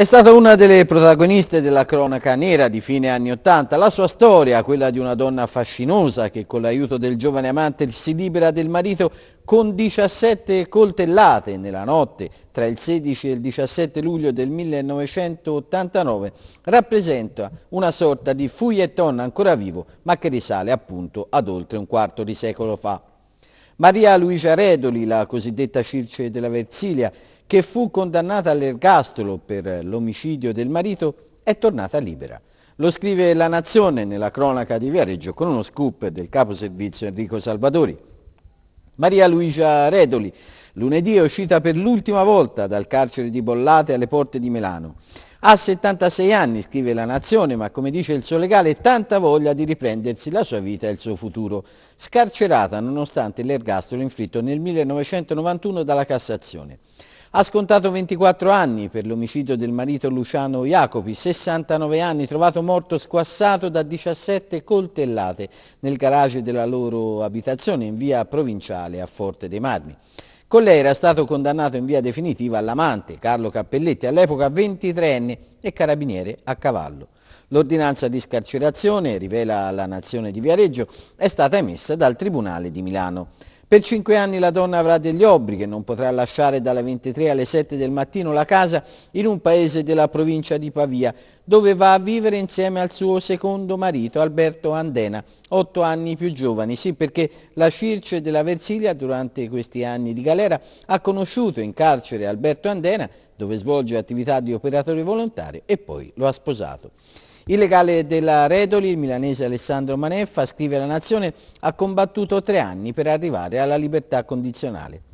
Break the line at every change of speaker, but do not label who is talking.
È stata una delle protagoniste della cronaca nera di fine anni Ottanta. La sua storia, quella di una donna fascinosa che con l'aiuto del giovane amante si libera del marito con 17 coltellate nella notte tra il 16 e il 17 luglio del 1989, rappresenta una sorta di fouilleton ancora vivo ma che risale appunto ad oltre un quarto di secolo fa. Maria Luigia Redoli, la cosiddetta Circe della Versilia, che fu condannata all'ergastolo per l'omicidio del marito, è tornata libera. Lo scrive La Nazione nella cronaca di Viareggio con uno scoop del capo servizio Enrico Salvadori. Maria Luigia Redoli. Lunedì è uscita per l'ultima volta dal carcere di Bollate alle porte di Milano. Ha 76 anni, scrive La Nazione, ma come dice il suo legale, tanta voglia di riprendersi la sua vita e il suo futuro. Scarcerata nonostante l'ergastolo inflitto nel 1991 dalla Cassazione. Ha scontato 24 anni per l'omicidio del marito Luciano Jacopi, 69 anni, trovato morto squassato da 17 coltellate nel garage della loro abitazione in via provinciale a Forte dei Marmi. Con lei era stato condannato in via definitiva all'amante Carlo Cappelletti, all'epoca 23enne e carabiniere a cavallo. L'ordinanza di scarcerazione, rivela la Nazione di Viareggio, è stata emessa dal Tribunale di Milano. Per cinque anni la donna avrà degli obblighi e non potrà lasciare dalle 23 alle 7 del mattino la casa in un paese della provincia di Pavia, dove va a vivere insieme al suo secondo marito Alberto Andena, otto anni più giovani. Sì, perché la Circe della Versilia durante questi anni di galera ha conosciuto in carcere Alberto Andena, dove svolge attività di operatore volontario, e poi lo ha sposato. Il legale della Redoli, il milanese Alessandro Maneffa, scrive la Nazione, ha combattuto tre anni per arrivare alla libertà condizionale.